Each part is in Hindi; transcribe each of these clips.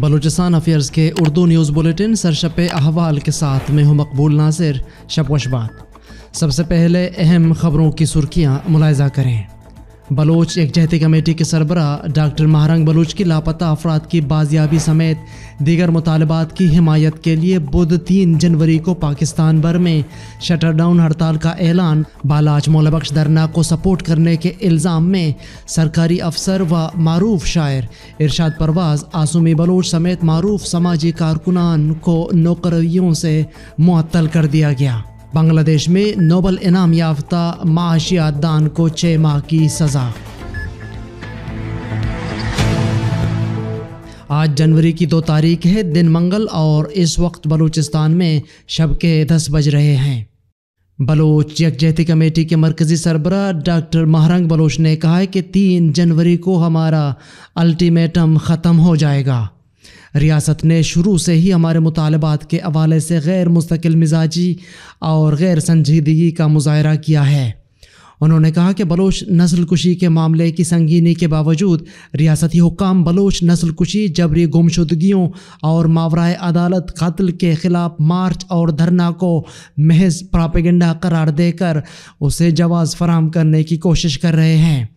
बलूचिस्तान अफेयर्स के उर्दू न्यूज़ बुलेटिन सरशप अहवाल के साथ में हूँ मकबूल नासिर शब सबसे पहले अहम खबरों की सुर्खियाँ मुलायजा करें बलोच यकजहती कमेटी के सरबरा डॉक्टर महारंग बलोच की लापता अफराद की बाजियाबी समेत दीगर मुतालबात की हिमायत के लिए बुध तीन जनवरी को पाकिस्तान भर में शटर डाउन हड़ताल का ऐलान बालाज मौलबख्श धरना को सपोर्ट करने के इल्ज़ाम में सरकारी अफसर व मरूफ शायर इरशाद परवाज आसूमी बलोच समेत मरूफ समाजी कारकुनान को नौकरियों से मअतल कर दिया गया बांग्लादेश में नोबल इनाम याफ्ता माशियात दान को छः माह की सज़ा आज जनवरी की दो तारीख है दिन मंगल और इस वक्त बलूचिस्तान में शब के दस बज रहे हैं बलोच यकजहती कमेटी के मरकज़ी सरबरा डॉक्टर महरंग बलोच ने कहा है कि तीन जनवरी को हमारा अल्टीमेटम ख़त्म हो जाएगा रियासत ने शुरू से ही हमारे मुतालबात के हवाले से गैर मुस्तकिल मिजाजी और गैर संजीदगी का मुजाहरा किया है उन्होंने कहा कि बलोच नस्ल कुशी के मामले की संगीनी के बावजूद रियासती हुकाम बलोच नस्ल कुशी जबरी गुमशुदगियों और मावरा अदालत कत्ल के ख़िलाफ़ मार्च और धरना को महज प्रापेगेंडा करार देकर उसे जवाज़ फराम करने की कोशिश कर रहे हैं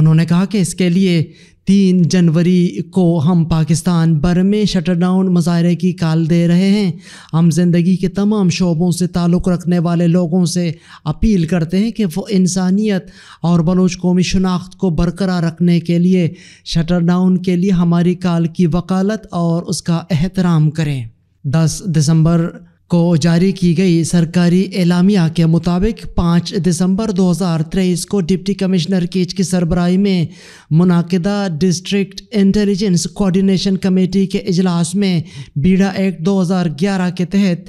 उन्होंने कहा कि इसके लिए तीन जनवरी को हम पाकिस्तान भर में शटर डाउन मुजाहरे की काल दे रहे हैं हम ज़िंदगी के तमाम शोबों से ताल्लुक़ रखने वाले लोगों से अपील करते हैं कि वो इंसानियत और बलोच कौमी शनाख्त को बरकरार रखने के लिए शटर डाउन के लिए हमारी काल की वकालत और उसका एहतराम करें दस दिसंबर को जारी की गई सरकारी एलामिया के मुताबिक 5 दिसंबर 2023 को डिप्टी कमिश्नर कीच की सरबराही में मुनदा डिस्ट्रिक्ट इंटेलिजेंस कोऑर्डिनेशन कमेटी के इजलास में बीड़ा एक्ट 2011 के तहत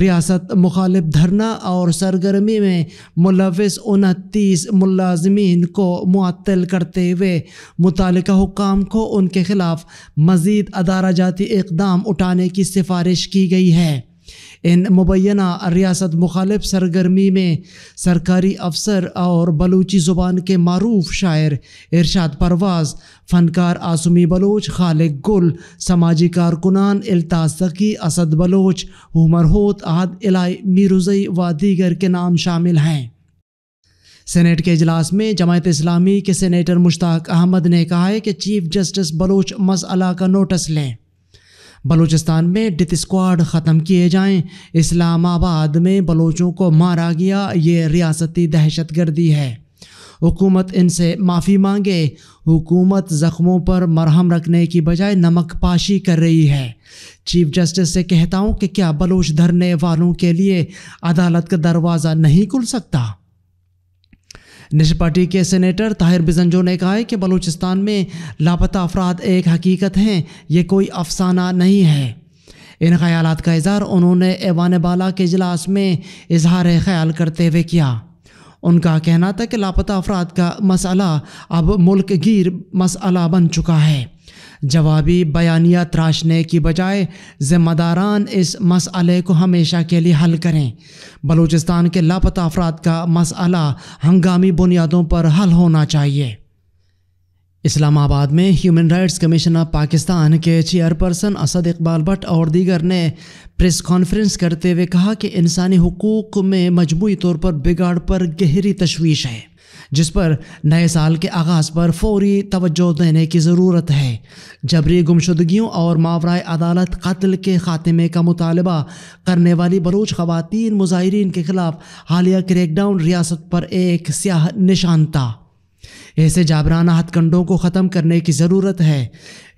रियासत मुखालिफ धरना और सरगर्मी में मुलविस उनतीस मुलाजमीन को मअतल करते हुए मुतल हुकाम को उनके खिलाफ मज़ीद अदारा जाती इकदाम उठाने की सिफारिश की गई है इन मुबैना रियासत मुखालफ सरगर्मी में सरकारी अफसर और बलूची ज़ुबान के मरूफ शायर इरशाद परवाज़ फ़नकार आसमी बलोच खालिक गुल समाजी कारकुनान अल्ताज असद बलोच हुमर होत आहद इलाई मीरुज़ई व दीगर के नाम शामिल हैं सेनेट के अजलास में जमायत इस्लामी के सेनेटर मुश्ताक अहमद ने कहा है कि चीफ जस्टिस बलोच मसला का नोटिस लें बलूचिस्तान में डिथ स्क्वाड ख़त्म किए जाएं, इस्लामाबाद में बलोचों को मारा गया ये रियासती दहशत गर्दी है हुकूमत इनसे माफ़ी मांगे हुकूमत ज़ख्मों पर मरहम रखने की बजाय नमक पाशी कर रही है चीफ जस्टिस से कहता हूँ कि क्या बलोच धरने वालों के लिए अदालत का दरवाज़ा नहीं खुल सकता निज पार्टी के सेनेटर ताहिर बिजनजो ने कहा है कि बलूचिस्तान में लापता अफराद एक हकीकत हैं ये कोई अफसाना नहीं है इन ख्याल का इजहार उन्होंने ऐवान बाला के इजलास में इजहार ख्याल करते हुए किया उनका कहना था कि लापता अफराद का मसला अब मुल्क गिर मसला बन चुका है जवाबी बयानिया तराशने की बजाय ज़िम्मेदारान इस मसले को हमेशा के लिए हल करें बलूचिस्तान के लापता अफराद का मसला हंगामी बुनियादों पर हल होना चाहिए इस्लामाबाद में human rights commission of Pakistan के चेयरपर्सन असद इकबाल भट्ट और दीगर ने प्रेस कॉन्फ्रेंस करते हुए कहा कि इंसानी हकूक़ में मजमू तौर पर बिगाड़ पर गहरी तशवीश है जिस पर नए साल के आगाज़ पर फौरी तवज्जो देने की ज़रूरत है जबरी गुमशुदगियों और मावरा अदालत कत्ल के खात्मे का मुतालबा करने वाली बलूच खवतिन मुजाहरीन के ख़िलाफ़ हालिया क्रैकडाउन रियासत पर एक स्याह निशान था ऐसे जाबराना हथकंडों को ख़त्म करने की ज़रूरत है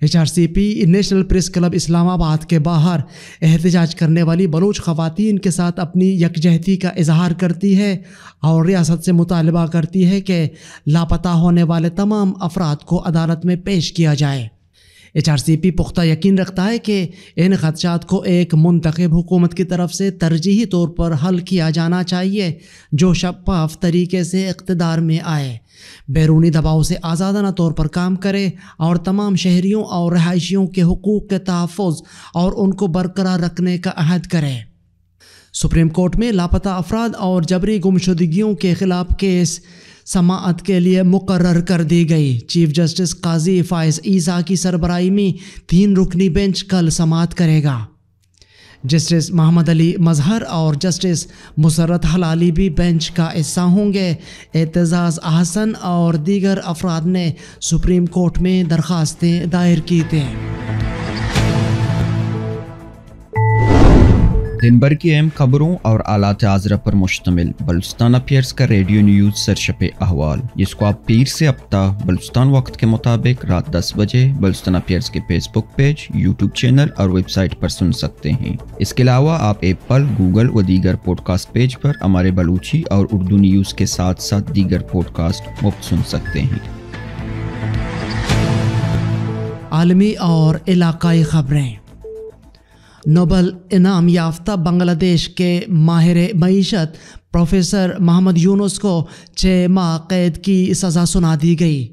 पी नेशनल प्रेस क्लब इस्लामाबाद के बाहर एहतजाज करने वाली बलूच खवतिन के साथ अपनी यकजहती का इजहार करती है और रियासत से मुतालबा करती है कि लापता होने वाले तमाम अफराद को अदालत में पेश किया जाए एच आर सी पी पुख्ता यकीन रखता है कि इन खदशात को एक मंतखब हुकूमत की तरफ से तरजीही तौर पर हल किया जाना चाहिए जो शफाफ तरीके से इकतदार में आए बैरूनी दबाव से आज़ादाना तौर पर काम करे और तमाम शहरीों और रहायशियों के हकूक़ के तहफ़ और उनको बरकरार रखने का अहद करे सुप्रीम कोर्ट में लापता अफराद और जबरी गुमशुदगियों के खिलाफ केस समात के लिए मुकर कर दी गई चीफ जस्टिस काजी फ़ायज़ ईसा की सरबराही में तीन रुकनी बेंच कल समात करेगा जस्टिस मोहम्मद अली मजहर और जस्टिस मुसरत हलाली भी बेंच का हिस्सा होंगे एतजाज़ अहसन और दीगर अफराद ने सुप्रीम कोर्ट में दरख्वास्तें दायर की थी दिन भर की अहम खबरों और आलात आजरा पर मुश्तमिल बलुस्तान अफेयर्स का रेडियो न्यूज सरशप अहवाल जिसको आप पीर से तक बलुस्तान वक्त के मुताबिक रात दस बजे बलुस्तान अफेयर्स के फेसबुक पेज यूट्यूब चैनल और वेबसाइट पर सुन सकते हैं इसके अलावा आप एप्पल गूगल व दीगर पॉडकास्ट पेज पर हमारे बलूची और उर्दू न्यूज के साथ साथ दीगर पॉडकास्ट मुफ्त सुन सकते हैं आलमी और इलाकाई खबरें नोबल इनाम याफ्ता बांग्लादेश के माहिर मीशत प्रोफेसर मोहम्मद यूनुस को छः माह कैद की सज़ा सुना दी गई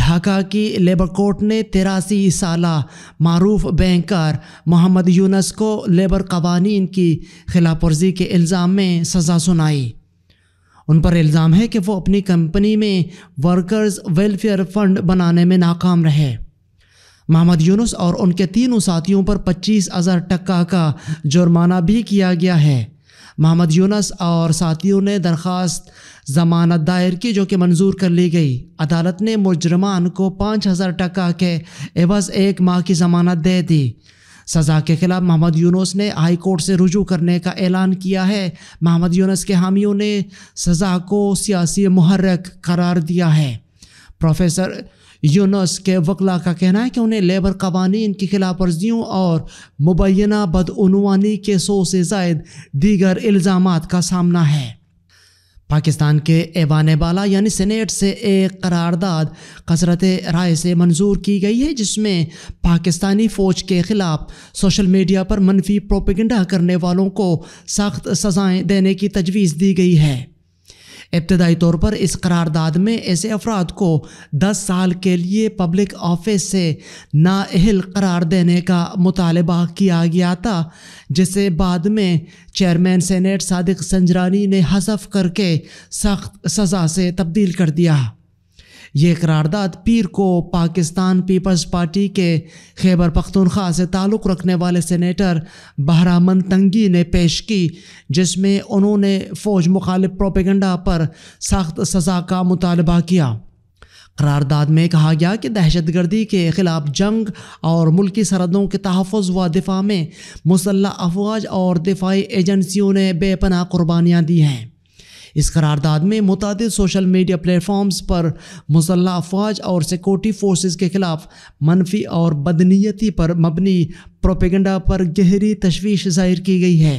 ढाका की लेबर कोर्ट ने तिरासी साल मरूफ बैंकर मोहम्मद यूनस को लेबर कवानीन की खिलाफ वर्जी के इल्ज़ाम में सज़ा सुनाई उन पर इल्ज़ाम है कि वो अपनी कंपनी में वर्कर्स वेलफेयर फ़ंड बनाने में नाकाम रहे मोहम्मद यूनुस और उनके तीनों साथियों पर पच्चीस हज़ार टक्का का जुर्माना भी किया गया है मोहम्मद यूनस और साथियों ने दरख्वास्त जमानत दायर की जो कि मंजूर कर ली गई अदालत ने मुजरमान को पाँच हज़ार टका के एवज एक माह की जमानत दे दी सज़ा के खिलाफ मोहम्मद यूनुस ने हाई कोर्ट से रुजू करने का ऐलान किया है मोहम्मद यूनुस के हामियों ने सज़ा को सियासी महरक करार दिया है प्रोफेसर यूनस के वकला का कहना है कि उन्हें लेबर कवानीन की खिलाफ वर्जियों और मुबैना बदनवानी के सौ से जायद दीगर इल्ज़ाम का सामना है पाकिस्तान के ऐवान बाला यानी सेनेट से एक करारदाद कसरत राय से मंजूर की गई है जिसमें पाकिस्तानी फ़ौज के ख़िलाफ़ सोशल मीडिया पर मनफी प्रोपिगेंडा करने वालों को सख्त सज़ाएं देने की तजवीज़ दी गई है इब्तदाई तौर पर इस करारदाद में ऐसे अफराद को दस साल के लिए पब्लिक ऑफिस से नाअहल करार देने का मुतालबा किया गया था जिसे बाद में चेयरमैन सेनेट सादिक संजरानी ने हसफ करके सख्त सज़ा से तब्दील कर दिया ये करारदाद पीर को पाकिस्तान पीपल्स पार्टी के खैबर पख्तनख्वा से ताल्लुक़ रखने वाले सेनेटर बहरामन तंगी ने पेश की जिसमें उन्होंने फ़ौज मुखालिफ प्रोपेगेंडा पर सख्त सज़ा का मुतालबा किया करारदाद में कहा गया कि दहशत गर्दी के खिलाफ जंग और मुल्की सरहदों के तहफ़ व दिफा में मुसल्ह अफवाज और दिफाई एजेंसियों ने बेपना कुर्बानियाँ दी हैं इस करारदाद में मुतद सोशल मीडिया प्लेटफॉर्म्स पर मुसल्ह अफवाज और सिक्योरिटी फोर्स के खिलाफ मनफी और बदनीयती पर मबनी प्रोपेगेंडा पर गहरी तशवीश जाहिर की गई है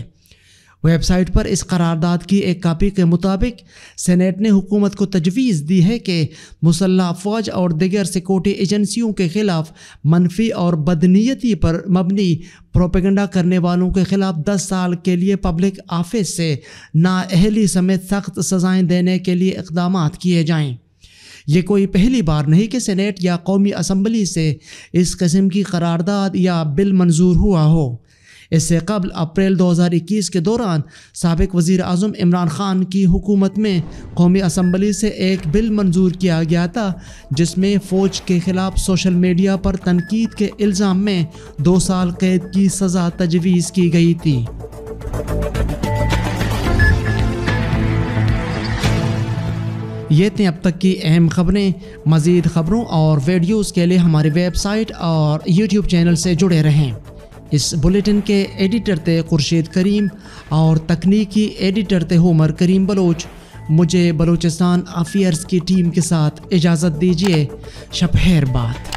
वेबसाइट पर इस करारदाद की एक कापी के मुताबिक सेनेट ने हुकूमत को तजवीज़ दी है कि मुसल्ह फ़ौज और दिगर सिक्योरिटी एजेंसियों के ख़िलाफ़ मनफी और बदनीयती पर मबनी प्रोपेगेंडा करने वालों के ख़िलाफ़ दस साल के लिए पब्लिक आफिस से नाअहली समेत सख्त सज़ाएँ देने के लिए इकदाम किए जाएँ ये कोई पहली बार नहीं कि सेनेट या कौमी असम्बली से इस कस्म की करारदाद या बिल मंजूर हुआ हो इससे कबल अप्रैल 2021 के दौरान सबक वज़ी अजम इमरान खान की हुकूमत में कौमी असम्बली से एक बिल मंजूर किया गया था जिसमें फ़ौज के ख़िलाफ़ सोशल मीडिया पर तनकीद के इल्ज़ाम में दो साल कैद की सज़ा तजवीज़ की गई थी ये थे अब तक की अहम खबरें मज़ीद खबरों और वीडियोज़ के लिए हमारी वेबसाइट और यूट्यूब चैनल से जुड़े रहें इस बुलेटिन के एडिटर थे खुर्शीद करीम और तकनीकी एडिटर थे होमर करीम बलोच मुझे बलूचिस्तान अफेयर्स की टीम के साथ इजाज़त दीजिए शपहर बात